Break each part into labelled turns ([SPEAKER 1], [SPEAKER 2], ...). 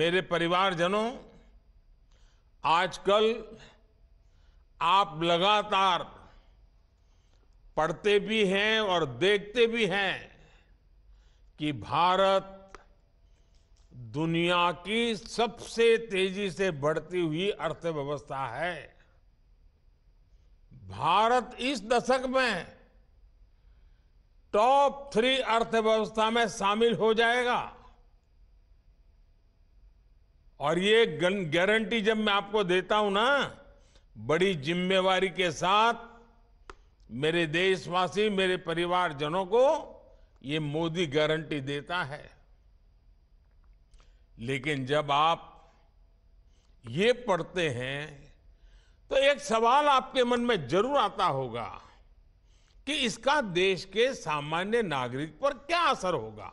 [SPEAKER 1] मेरे परिवारजनों आजकल आप लगातार पढ़ते भी हैं और देखते भी हैं कि भारत दुनिया की सबसे तेजी से बढ़ती हुई अर्थव्यवस्था है भारत इस दशक में टॉप थ्री अर्थव्यवस्था में शामिल हो जाएगा और ये गारंटी जब मैं आपको देता हूं ना बड़ी जिम्मेवारी के साथ मेरे देशवासी मेरे परिवारजनों को ये मोदी गारंटी देता है लेकिन जब आप ये पढ़ते हैं तो एक सवाल आपके मन में जरूर आता होगा कि इसका देश के सामान्य नागरिक पर क्या असर होगा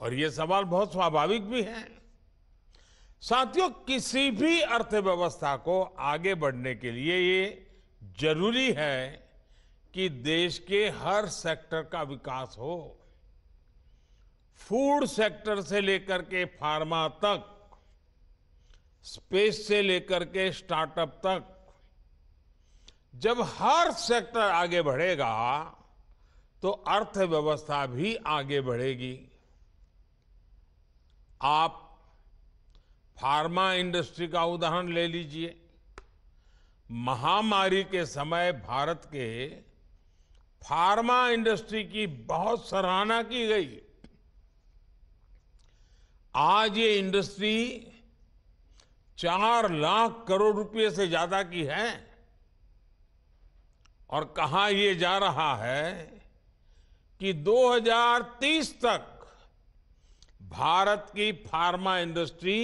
[SPEAKER 1] और ये सवाल बहुत स्वाभाविक भी है साथियों किसी भी अर्थव्यवस्था को आगे बढ़ने के लिए ये जरूरी है कि देश के हर सेक्टर का विकास हो फूड सेक्टर से लेकर के फार्मा तक स्पेस से लेकर के स्टार्टअप तक जब हर सेक्टर आगे बढ़ेगा तो अर्थव्यवस्था भी आगे बढ़ेगी आप फार्मा इंडस्ट्री का उदाहरण ले लीजिए महामारी के समय भारत के फार्मा इंडस्ट्री की बहुत सराहना की गई आज ये इंडस्ट्री चार लाख करोड़ रुपए से ज्यादा की है और कहा यह जा रहा है कि 2030 तक भारत की फार्मा इंडस्ट्री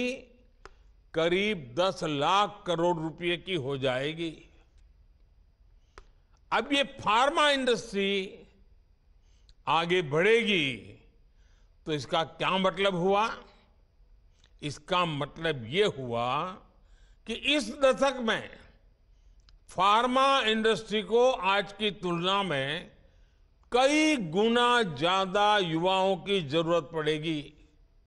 [SPEAKER 1] करीब 10 लाख करोड़ रुपए की हो जाएगी अब ये फार्मा इंडस्ट्री आगे बढ़ेगी तो इसका क्या मतलब हुआ इसका मतलब ये हुआ कि इस दशक में फार्मा इंडस्ट्री को आज की तुलना में कई गुना ज्यादा युवाओं की जरूरत पड़ेगी